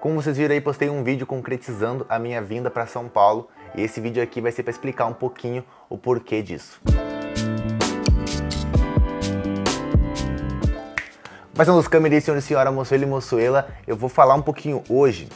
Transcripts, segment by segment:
Como vocês viram aí, postei um vídeo concretizando a minha vinda para São Paulo e esse vídeo aqui vai ser para explicar um pouquinho o porquê disso. Mas são os câmeras, senhor e senhora, moçoeira e moçoela, eu vou falar um pouquinho hoje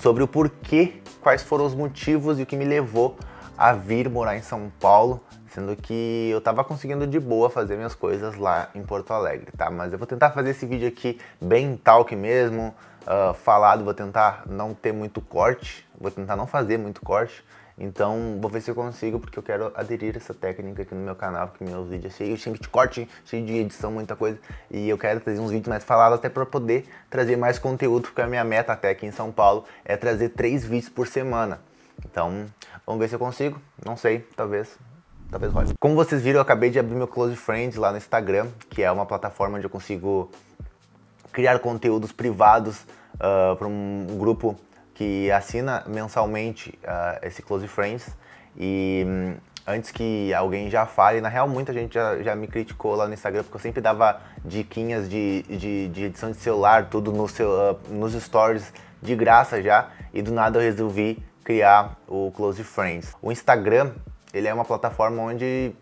sobre o porquê, quais foram os motivos e o que me levou a vir morar em São Paulo, sendo que eu tava conseguindo de boa fazer minhas coisas lá em Porto Alegre, tá? Mas eu vou tentar fazer esse vídeo aqui bem talk mesmo, uh, falado, vou tentar não ter muito corte, vou tentar não fazer muito corte. Então, vou ver se eu consigo, porque eu quero aderir essa técnica aqui no meu canal, porque meus vídeos é cheio, cheio de corte, cheio de edição, muita coisa. E eu quero trazer uns vídeos mais falados até para poder trazer mais conteúdo, porque a minha meta até aqui em São Paulo é trazer três vídeos por semana. Então, vamos ver se eu consigo. Não sei, talvez talvez role. Como vocês viram, eu acabei de abrir meu Close Friends lá no Instagram, que é uma plataforma onde eu consigo criar conteúdos privados uh, ah, para um grupo que assina mensalmente uh, esse Close Friends. E um, antes que alguém já fale, na real muita gente já, já, me criticou lá no Instagram, porque eu sempre dava diquinhas de, de, de edição de celular, tudo no seu, uh, ah, nos stories de graça já, e do nada eu resolvi criar o Close Friends. O Instagram, ele é uma plataforma onde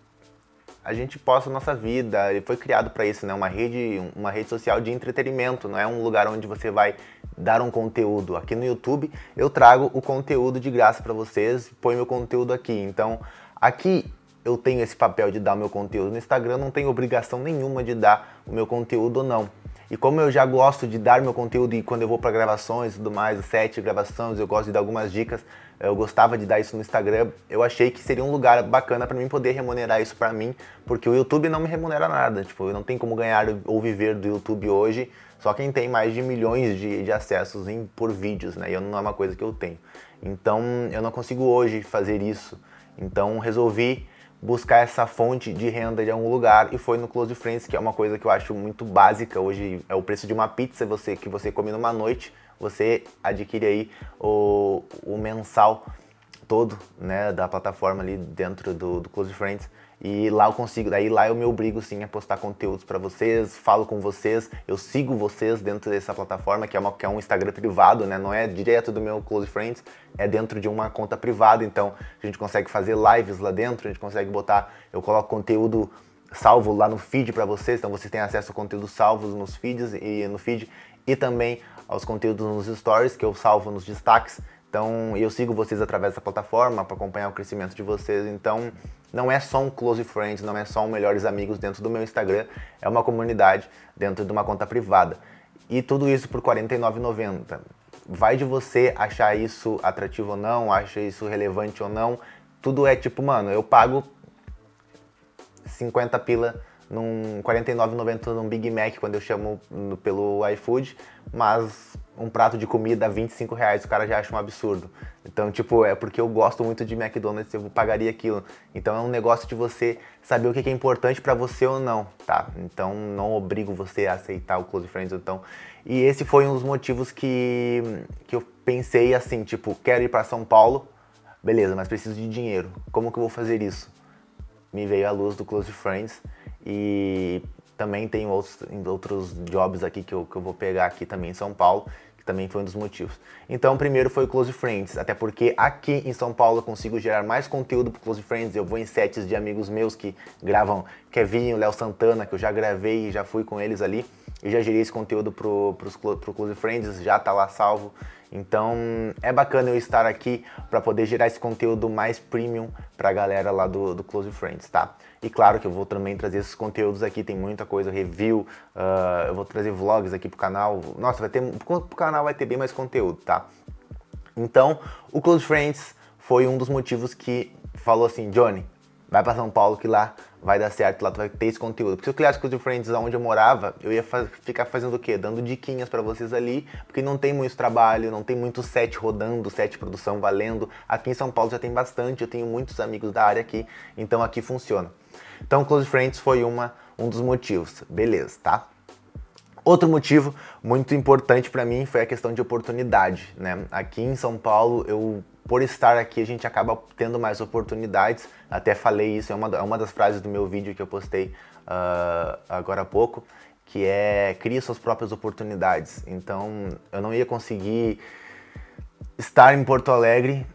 a gente posta a nossa vida. Ele foi criado para isso, né? Uma rede, uma rede social de entretenimento, não é um lugar onde você vai dar um conteúdo. Aqui no YouTube eu trago o conteúdo de graça para vocês, põe meu conteúdo aqui. Então, aqui eu tenho esse papel de dar meu conteúdo. No Instagram não tenho obrigação nenhuma de dar o meu conteúdo ou não. E como eu já gosto de dar meu conteúdo e quando eu vou para gravações e tudo mais, sete gravações, eu gosto de dar algumas dicas, eu gostava de dar isso no Instagram, eu achei que seria um lugar bacana para mim poder remunerar isso para mim, porque o YouTube não me remunera nada, tipo, eu não tenho como ganhar ou viver do YouTube hoje, só quem tem mais de milhões de, de acessos em, por vídeos, né? E eu, não é uma coisa que eu tenho. Então, eu não consigo hoje fazer isso. Então, resolvi buscar essa fonte de renda de algum lugar e foi no Close Friends, que é uma coisa que eu acho muito básica hoje, é o preço de uma pizza você que você come numa noite, você adquire aí o, o mensal todo, né, da plataforma ali dentro do, do Close Friends. E lá eu consigo, daí lá eu me obrigo sim a postar conteúdos para vocês, falo com vocês, eu sigo vocês dentro dessa plataforma, que é, uma, que é um Instagram privado, né? Não é direto do meu Close Friends, é dentro de uma conta privada. Então a gente consegue fazer lives lá dentro, a gente consegue botar, eu coloco conteúdo salvo lá no feed para vocês, então vocês têm acesso a conteúdos salvos nos feeds e no feed e também aos conteúdos nos stories que eu salvo nos destaques. Então, eu sigo vocês através dessa plataforma para acompanhar o crescimento de vocês. Então, não é só um close friends, não é só um melhores amigos dentro do meu Instagram, é uma comunidade dentro de uma conta privada. E tudo isso por R$ 49,90. Vai de você achar isso atrativo ou não, acha isso relevante ou não. Tudo é tipo, mano, eu pago 50 pila num 49,90 num Big Mac quando eu chamo no, pelo iFood, mas um prato de comida a 25 reais o cara já acha um absurdo. Então, tipo, é porque eu gosto muito de McDonald's, eu pagaria aquilo. Então é um negócio de você saber o que é importante para você ou não, tá? Então não obrigo você a aceitar o Close Friends, então. E esse foi um dos motivos que, que eu pensei assim, tipo, quero ir para São Paulo, beleza, mas preciso de dinheiro. Como que eu vou fazer isso? Me veio a luz do Close Friends e também tem outros, outros jobs aqui que eu, que eu vou pegar aqui também em São Paulo, que também foi um dos motivos. Então, primeiro foi o Close Friends, até porque aqui em São Paulo eu consigo gerar mais conteúdo pro Close Friends. Eu vou em sets de amigos meus que gravam Kevin, Léo Santana, que eu já gravei e já fui com eles ali e já gerei esse conteúdo pro, pros, pro Close Friends, já tá lá salvo. Então é bacana eu estar aqui para poder gerar esse conteúdo mais premium para a galera lá do, do Close Friends, tá? E claro que eu vou também trazer esses conteúdos aqui, tem muita coisa, review, uh, eu vou trazer vlogs aqui pro canal. Nossa, vai ter, pro canal vai ter bem mais conteúdo, tá? Então, o Close Friends foi um dos motivos que falou assim, Johnny, Vai para São Paulo que lá vai dar certo, lá tu vai ter esse conteúdo. Porque os criasse de Friends, onde eu morava, eu ia ficar fazendo o quê? Dando diquinhas para vocês ali, porque não tem muito trabalho, não tem muito set rodando, set produção valendo. Aqui em São Paulo já tem bastante, eu tenho muitos amigos da área aqui, então aqui funciona. Então Close Friends foi uma, um dos motivos, beleza, tá? Outro motivo muito importante para mim foi a questão de oportunidade, né? Aqui em São Paulo eu por estar aqui a gente acaba tendo mais oportunidades. Até falei isso, é uma, é uma das frases do meu vídeo que eu postei uh, agora há pouco, que é crie suas próprias oportunidades. Então eu não ia conseguir estar em Porto Alegre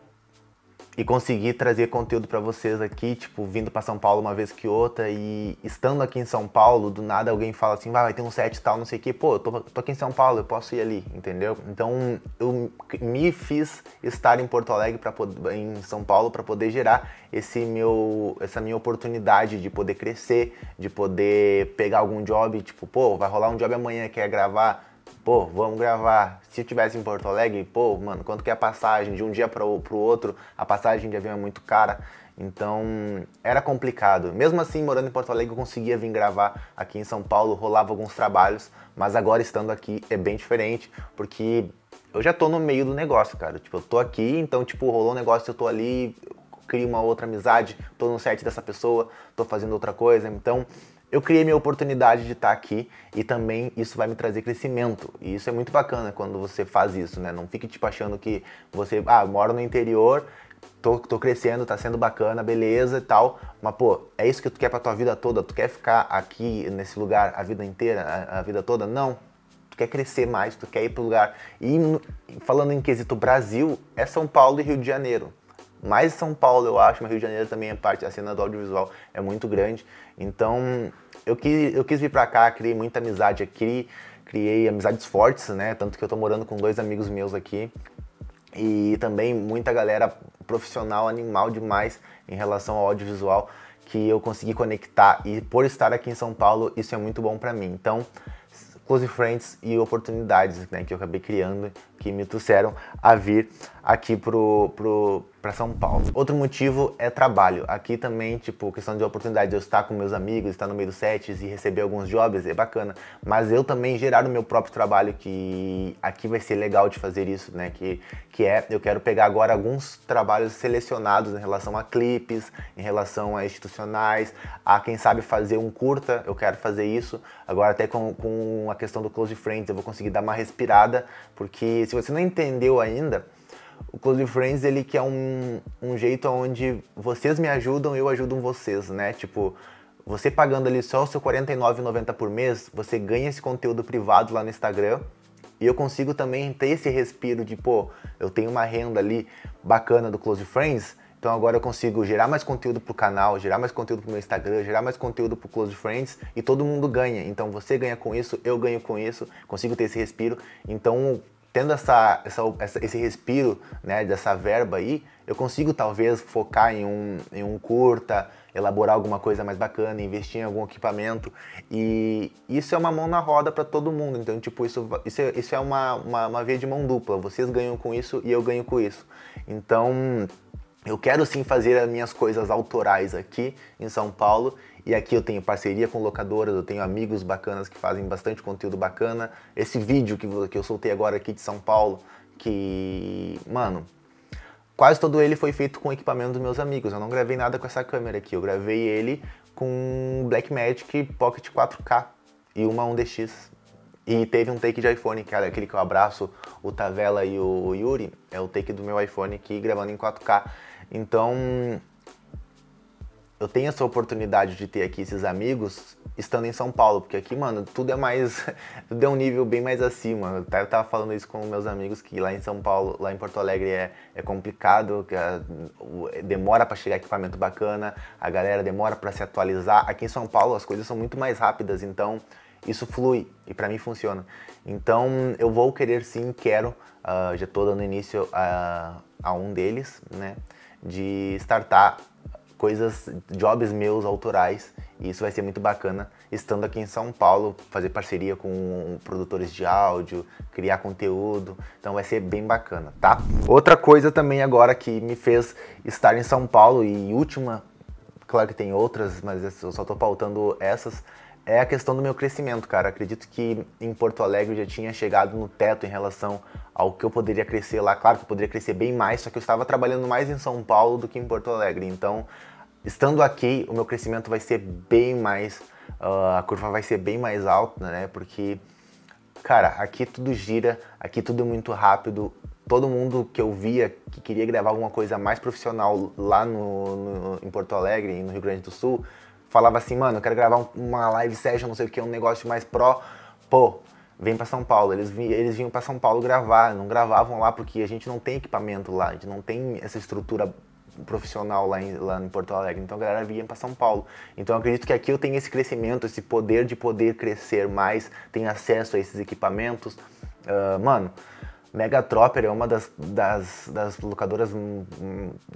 e conseguir trazer conteúdo para vocês aqui, tipo, vindo para São Paulo uma vez que outra e estando aqui em São Paulo, do nada alguém fala assim, vai, vai um set tal, não sei o que, pô, eu tô, tô, aqui em São Paulo, eu posso ir ali, entendeu? Então eu me fiz estar em Porto Alegre, pra, em São Paulo, para poder gerar esse meu, essa minha oportunidade de poder crescer, de poder pegar algum job, tipo, pô, vai rolar um job amanhã, quer gravar? pô, vamos gravar. Se tivesse em Porto Alegre, pô, mano, quanto que é a passagem de um dia para o outro? A passagem de avião é muito cara. Então, era complicado. Mesmo assim, morando em Porto Alegre, eu conseguia vir gravar aqui em São Paulo, rolava alguns trabalhos, mas agora estando aqui é bem diferente, porque eu já tô no meio do negócio, cara. Tipo, eu tô aqui, então, tipo, rolou um negócio, eu tô ali, crio uma outra amizade, tô no set dessa pessoa, tô fazendo outra coisa. Então, eu criei minha oportunidade de estar aqui e também isso vai me trazer crescimento. E isso é muito bacana quando você faz isso, né? Não fique tipo achando que você, ah, moro no interior, tô, tô crescendo, tá sendo bacana, beleza e tal, mas pô, é isso que tu quer pra tua vida toda? Tu quer ficar aqui nesse lugar a vida inteira, a, a vida toda? Não. Tu quer crescer mais, tu quer ir pro lugar. E falando em quesito Brasil, é São Paulo e Rio de Janeiro mais São Paulo, eu acho, mas Rio de Janeiro também é parte, a cena do audiovisual é muito grande. Então, eu quis, eu quis vir para cá, criei muita amizade aqui, criei amizades fortes, né? Tanto que eu tô morando com dois amigos meus aqui. E também muita galera profissional, animal demais em relação ao audiovisual que eu consegui conectar e por estar aqui em São Paulo, isso é muito bom para mim. Então, close friends e oportunidades né, que eu acabei criando, que me trouxeram a vir aqui pro, pro, para São Paulo. Outro motivo é trabalho. Aqui também, tipo, questão de oportunidade de eu estar com meus amigos, estar no meio dos sets e receber alguns jobs é bacana, mas eu também gerar o meu próprio trabalho que aqui vai ser legal de fazer isso, né? Que que é eu quero pegar agora alguns trabalhos selecionados em relação a clipes, em relação a institucionais, a quem sabe fazer um curta, eu quero fazer isso. Agora até com, com a questão do close friends, eu vou conseguir dar uma respirada, porque se você não entendeu ainda, o Close Friends, ele que é um, um jeito onde vocês me ajudam, eu ajudo vocês, né? Tipo, você pagando ali só o seu R$49,90 por mês, você ganha esse conteúdo privado lá no Instagram. E eu consigo também ter esse respiro de, pô, eu tenho uma renda ali bacana do Close Friends, então agora eu consigo gerar mais conteúdo pro canal, gerar mais conteúdo pro meu Instagram, gerar mais conteúdo pro Close Friends e todo mundo ganha. Então você ganha com isso, eu ganho com isso, consigo ter esse respiro. Então tendo essa, essa, esse respiro né, dessa verba aí, eu consigo talvez focar em um, em um curta, elaborar alguma coisa mais bacana, investir em algum equipamento. E isso é uma mão na roda para todo mundo. Então, tipo, isso, isso é, isso é uma, uma, uma via de mão dupla. Vocês ganham com isso e eu ganho com isso. Então. Eu quero sim fazer as minhas coisas autorais aqui em São Paulo e aqui eu tenho parceria com locadoras, eu tenho amigos bacanas que fazem bastante conteúdo bacana. Esse vídeo que, que eu soltei agora aqui de São Paulo, que, mano, quase todo ele foi feito com equipamento dos meus amigos. Eu não gravei nada com essa câmera aqui, eu gravei ele com Blackmagic Pocket 4K e uma 1DX. E teve um take de iPhone, cara, aquele que eu abraço o Tavela e o Yuri, é o take do meu iPhone aqui gravando em 4K. Então, eu tenho essa oportunidade de ter aqui esses amigos estando em São Paulo, porque aqui, mano, tudo é mais. tudo é um nível bem mais acima. Eu tava, tava falando isso com meus amigos que lá em São Paulo, lá em Porto Alegre é, é complicado, é, demora para chegar equipamento bacana, a galera demora para se atualizar. Aqui em São Paulo as coisas são muito mais rápidas, então isso flui e para mim funciona. Então eu vou querer sim, quero, uh, já tô dando início a, ah, a um deles, né, de startar coisas, jobs meus autorais, e isso vai ser muito bacana estando aqui em São Paulo, fazer parceria com produtores de áudio, criar conteúdo, então vai ser bem bacana, tá? Outra coisa também agora que me fez estar em São Paulo e última, claro que tem outras, mas eu só tô pautando essas, é a questão do meu crescimento, cara. Acredito que em Porto Alegre eu já tinha chegado no teto em relação ao que eu poderia crescer lá. Claro que eu poderia crescer bem mais, só que eu estava trabalhando mais em São Paulo do que em Porto Alegre. Então Estando aqui, o meu crescimento vai ser bem mais, uh, a curva vai ser bem mais alta, né? Porque, cara, aqui tudo gira, aqui tudo é muito rápido. Todo mundo que eu via que queria gravar alguma coisa mais profissional lá no, no em Porto Alegre no Rio Grande do Sul, falava assim, mano, eu quero gravar uma live session, não sei o que, um negócio mais pró. Pô, vem para São Paulo. Eles, eles vinham para São Paulo gravar, não gravavam lá porque a gente não tem equipamento lá, a gente não tem essa estrutura profissional lá em, lá em Porto Alegre. Então a galera vinha para São Paulo. Então acredito que aqui eu tenho esse crescimento, esse poder de poder crescer mais, tem acesso a esses equipamentos. Uh, mano, Megatropper é uma das, das, das, locadoras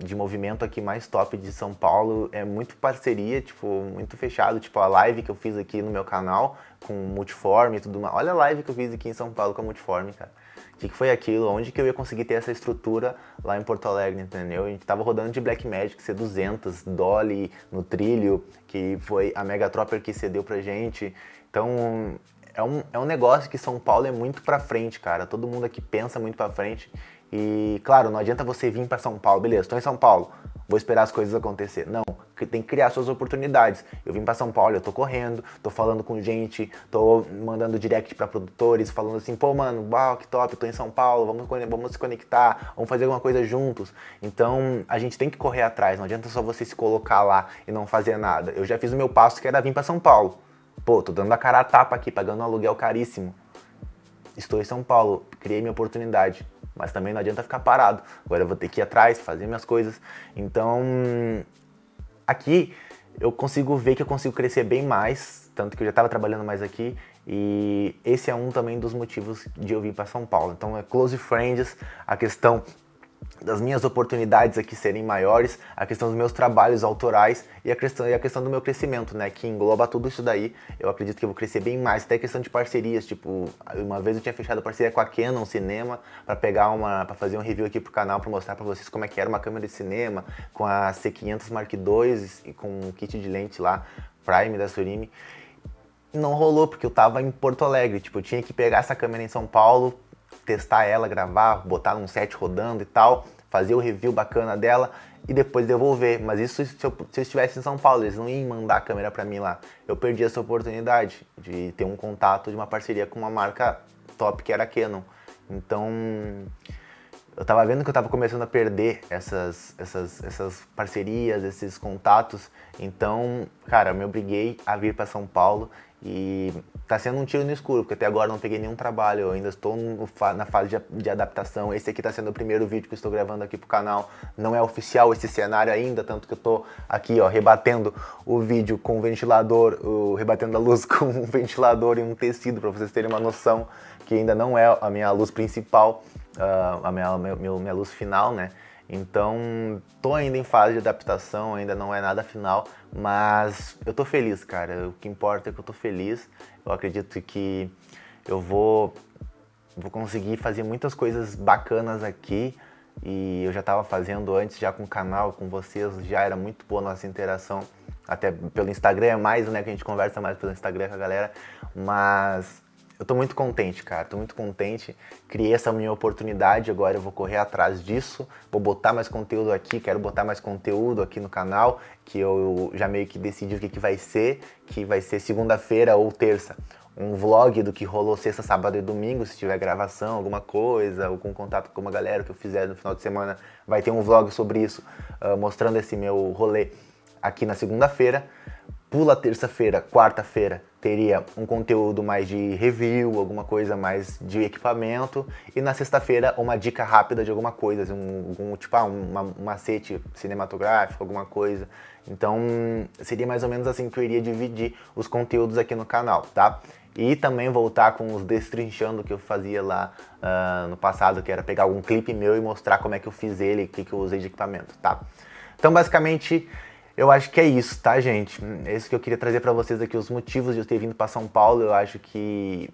de movimento aqui mais top de São Paulo. É muito parceria, tipo, muito fechado. Tipo, a live que eu fiz aqui no meu canal com multiforme e tudo mais. Olha a live que eu fiz aqui em São Paulo com a multiforme, cara o que, que, foi aquilo, onde que eu ia conseguir ter essa estrutura lá em Porto Alegre, entendeu? A gente tava rodando de Black Magic C200, Dolly no trilho, que foi a Mega Tropper que cedeu pra gente. Então, é um, é um negócio que São Paulo é muito pra frente, cara. Todo mundo aqui pensa muito pra frente. E, claro, não adianta você vir para São Paulo, beleza, estou em São Paulo, vou esperar as coisas acontecer. Não, tem que criar suas oportunidades. Eu vim para São Paulo, eu tô correndo, tô falando com gente, tô mandando direct para produtores, falando assim, pô, mano, uau, que top, tô em São Paulo, vamos, vamos se conectar, vamos fazer alguma coisa juntos. Então, a gente tem que correr atrás, não adianta só você se colocar lá e não fazer nada. Eu já fiz o meu passo que era vir para São Paulo. Pô, tô dando a cara a tapa aqui, pagando um aluguel caríssimo. Estou em São Paulo, criei minha oportunidade mas também não adianta ficar parado. Agora eu vou ter que ir atrás, fazer minhas coisas. Então, aqui eu consigo ver que eu consigo crescer bem mais, tanto que eu já estava trabalhando mais aqui e esse é um também dos motivos de eu vir para São Paulo. Então é close friends, a questão das minhas oportunidades aqui serem maiores, a questão dos meus trabalhos autorais e a questão, e a questão do meu crescimento, né? Que engloba tudo isso daí. Eu acredito que eu vou crescer bem mais, até a questão de parcerias. Tipo, uma vez eu tinha fechado parceria com a Canon Cinema para pegar uma, para fazer um review aqui pro canal para mostrar para vocês como é que era uma câmera de cinema com a C500 Mark II e com um kit de lente lá Prime da Surimi. Não rolou porque eu tava em Porto Alegre, tipo, eu tinha que pegar essa câmera em São Paulo testar ela, gravar, botar num set rodando e tal, fazer o review bacana dela e depois devolver. Mas isso se eu, se eu estivesse em São Paulo, eles não iam mandar a câmera para mim lá. Eu perdi essa oportunidade de ter um contato de uma parceria com uma marca top que era a Canon. Então, eu tava vendo que eu tava começando a perder essas, essas, essas parcerias, esses contatos. Então, cara, eu me obriguei a vir para São Paulo e tá sendo um tiro no escuro, porque até agora não peguei nenhum trabalho, eu ainda estou no, na fase de, de, adaptação. Esse aqui tá sendo o primeiro vídeo que eu estou gravando aqui pro canal. Não é oficial esse cenário ainda, tanto que eu tô aqui, ó, rebatendo o vídeo com o ventilador, o, rebatendo a luz com um ventilador e um tecido, para vocês terem uma noção que ainda não é a minha luz principal uh, a minha, minha luz final, né? Então, tô ainda em fase de adaptação, ainda não é nada final, mas eu tô feliz, cara. O que importa é que eu tô feliz. Eu acredito que eu vou, vou conseguir fazer muitas coisas bacanas aqui. E eu já tava fazendo antes, já com o canal, com vocês, já era muito boa nossa interação. Até pelo Instagram é mais, né? Que a gente conversa mais pelo Instagram com a galera. Mas eu tô muito contente, cara. Tô muito contente. Criei essa minha oportunidade, agora eu vou correr atrás disso. Vou botar mais conteúdo aqui, quero botar mais conteúdo aqui no canal, que eu já meio que decidi o que, que vai ser, que vai ser segunda-feira ou terça. Um vlog do que rolou sexta, sábado e domingo, se tiver gravação, alguma coisa, ou com contato com uma galera que eu fizer no final de semana, vai ter um vlog sobre isso, uh, mostrando esse meu rolê aqui na segunda-feira Pula terça-feira, quarta-feira, teria um conteúdo mais de review, alguma coisa mais de equipamento. E na sexta-feira, uma dica rápida de alguma coisa, assim, um, um tipo, ah, um, uma, um macete cinematográfico, alguma coisa. Então, seria mais ou menos assim que eu iria dividir os conteúdos aqui no canal, tá? E também voltar com os destrinchando que eu fazia lá uh, no passado, que era pegar algum clipe meu e mostrar como é que eu fiz ele, o que, que eu usei de equipamento, tá? Então, basicamente, eu acho que é isso, tá, gente? Hum, é isso que eu queria trazer para vocês aqui, os motivos de eu ter vindo para São Paulo. Eu acho que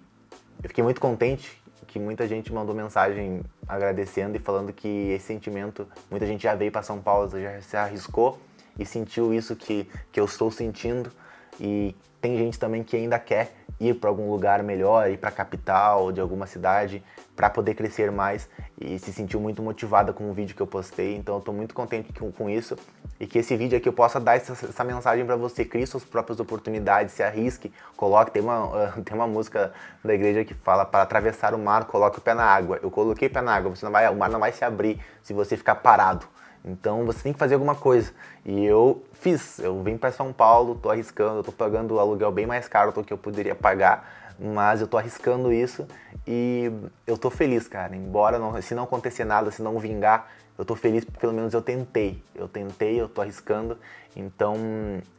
eu fiquei muito contente que muita gente mandou mensagem agradecendo e falando que esse sentimento, muita gente já veio para São Paulo, já se arriscou e sentiu isso que, que eu estou sentindo e tem gente também que ainda quer ir para algum lugar melhor, ir para a capital de alguma cidade para poder crescer mais e se sentiu muito motivada com o vídeo que eu postei. Então eu estou muito contente com, com, isso e que esse vídeo aqui eu possa dar essa, essa mensagem para você, crie suas próprias oportunidades, se arrisque, coloque, tem uma, ah, tem uma música da igreja que fala para atravessar o mar, coloque o pé na água. Eu coloquei o pé na água, você não vai, o mar não vai se abrir se você ficar parado. Então você tem que fazer alguma coisa. E eu fiz. Eu vim para São Paulo, tô arriscando, tô pagando o aluguel bem mais caro do que eu poderia pagar, mas eu tô arriscando isso e eu tô feliz, cara. Embora não, se não acontecer nada, se não vingar, eu tô feliz porque pelo menos eu tentei. Eu tentei, eu tô arriscando. Então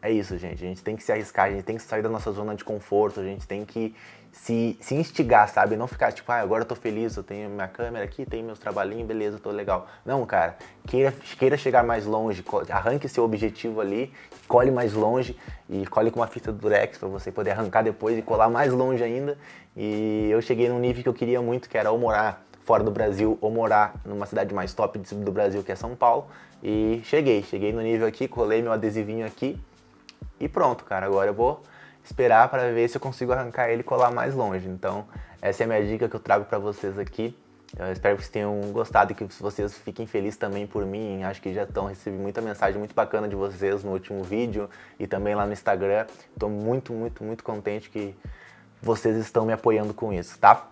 é isso, gente. A gente tem que se arriscar, a gente tem que sair da nossa zona de conforto, a gente tem que se, se instigar, sabe? Não ficar tipo, ah, agora eu tô feliz, eu tenho minha câmera aqui, tenho meus trabalhinhos, beleza, eu tô legal. Não, cara, queira, queira chegar mais longe, arranque seu objetivo ali, colhe mais longe e colhe com uma fita do Durex para você poder arrancar depois e colar mais longe ainda. E eu cheguei num nível que eu queria muito, que era eu morar fora do Brasil ou morar numa cidade mais top do Brasil, que é São Paulo. E cheguei, cheguei no nível aqui, colei meu adesivinho aqui e pronto, cara. Agora eu vou esperar para ver se eu consigo arrancar ele e colar mais longe. Então, essa é a minha dica que eu trago para vocês aqui. Eu espero que vocês tenham gostado e que vocês fiquem felizes também por mim. Acho que já estão. recebendo muita mensagem muito bacana de vocês no último vídeo e também lá no Instagram. Estou muito, muito, muito contente que vocês estão me apoiando com isso, tá?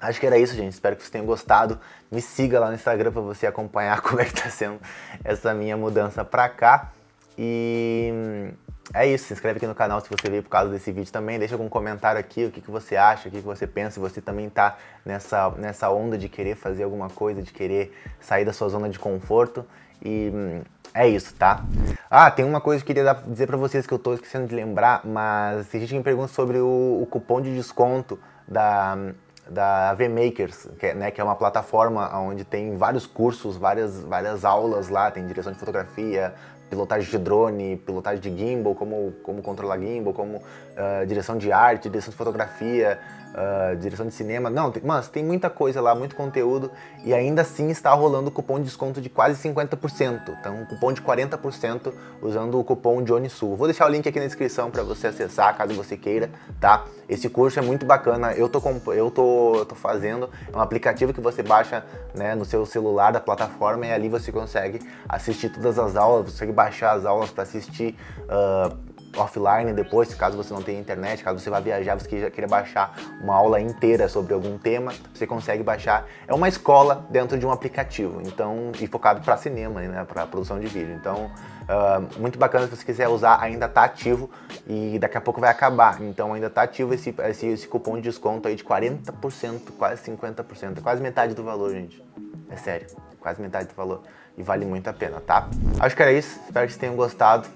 Acho que era isso, gente. Espero que vocês tenham gostado. Me siga lá no Instagram para você acompanhar como é que tá sendo essa minha mudança pra cá. E hum, é isso. Se inscreve aqui no canal se você veio por causa desse vídeo também. Deixa algum comentário aqui, o que, que você acha, o que, que você pensa. Se você também tá nessa, nessa onda de querer fazer alguma coisa, de querer sair da sua zona de conforto. E hum, é isso, tá? Ah, tem uma coisa que eu queria dizer para vocês que eu tô esquecendo de lembrar, mas tem gente que me pergunta sobre o, o cupom de desconto da hum, da AV Makers, que é, né, que é uma plataforma onde tem vários cursos, várias, várias aulas lá, tem direção de fotografia, pilotagem de drone, pilotagem de gimbal, como, como controlar gimbal, como uh, direção de arte, direção de fotografia, uh, direção de cinema. Não, tem, mas tem muita coisa lá, muito conteúdo, e ainda assim está rolando cupom de desconto de quase 50%. Então, um cupom de 40% usando o cupom Johnny Sul. Vou deixar o link aqui na descrição para você acessar, caso você queira, tá? Esse curso é muito bacana, eu tô, eu tô, eu tô fazendo, é um aplicativo que você baixa né, no seu celular da plataforma e ali você consegue assistir todas as aulas, você consegue baixar as aulas para assistir. Uh, offline depois, caso você não tenha internet, caso você vá viajar, você queira, queira baixar uma aula inteira sobre algum tema, você consegue baixar. É uma escola dentro de um aplicativo, então e focado para cinema, né, para produção de vídeo. Então, uh, muito bacana se você quiser usar, ainda está ativo e daqui a pouco vai acabar. Então, ainda está ativo esse, esse, esse cupom de desconto aí de 40%, quase 50%, quase metade do valor, gente. É sério, quase metade do valor e vale muito a pena, tá? Acho que era isso, espero que vocês tenham gostado,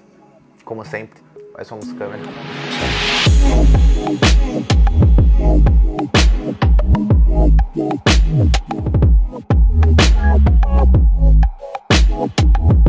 como sempre. Vai só música, velho. Thank